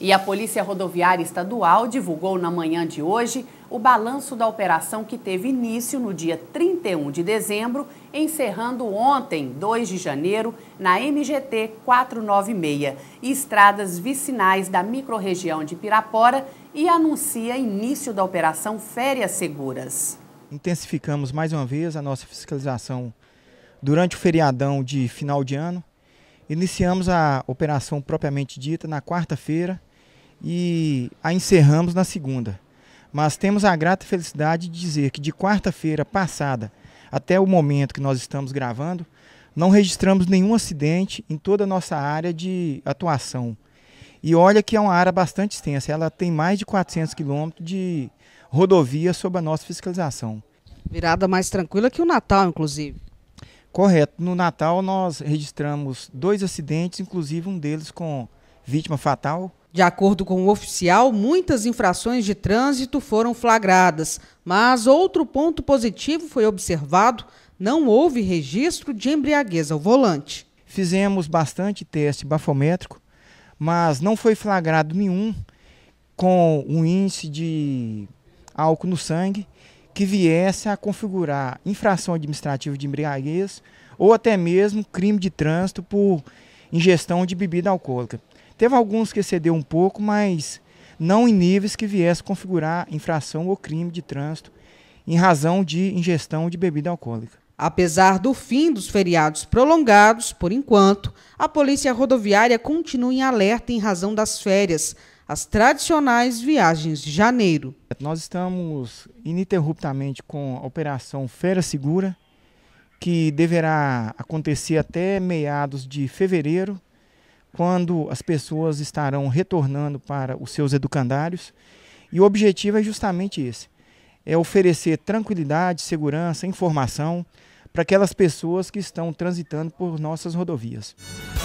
E a Polícia Rodoviária Estadual divulgou na manhã de hoje o balanço da operação que teve início no dia 31 de dezembro, encerrando ontem, 2 de janeiro, na MGT 496, estradas vicinais da microrregião de Pirapora, e anuncia início da operação Férias Seguras. Intensificamos mais uma vez a nossa fiscalização durante o feriadão de final de ano Iniciamos a operação propriamente dita na quarta-feira e a encerramos na segunda. Mas temos a grata felicidade de dizer que de quarta-feira passada até o momento que nós estamos gravando, não registramos nenhum acidente em toda a nossa área de atuação. E olha que é uma área bastante extensa, ela tem mais de 400 quilômetros de rodovia sob a nossa fiscalização. Virada mais tranquila que o Natal, inclusive. Correto. No Natal nós registramos dois acidentes, inclusive um deles com vítima fatal. De acordo com o oficial, muitas infrações de trânsito foram flagradas, mas outro ponto positivo foi observado: não houve registro de embriaguez ao volante. Fizemos bastante teste bafométrico, mas não foi flagrado nenhum com um índice de álcool no sangue que viesse a configurar infração administrativa de embriaguez ou até mesmo crime de trânsito por ingestão de bebida alcoólica. Teve alguns que excedeu um pouco, mas não em níveis que viesse configurar infração ou crime de trânsito em razão de ingestão de bebida alcoólica. Apesar do fim dos feriados prolongados, por enquanto, a Polícia Rodoviária continua em alerta em razão das férias as tradicionais viagens de janeiro. Nós estamos ininterruptamente com a Operação Fera Segura, que deverá acontecer até meados de fevereiro, quando as pessoas estarão retornando para os seus educandários. E o objetivo é justamente esse: é oferecer tranquilidade, segurança, informação para aquelas pessoas que estão transitando por nossas rodovias.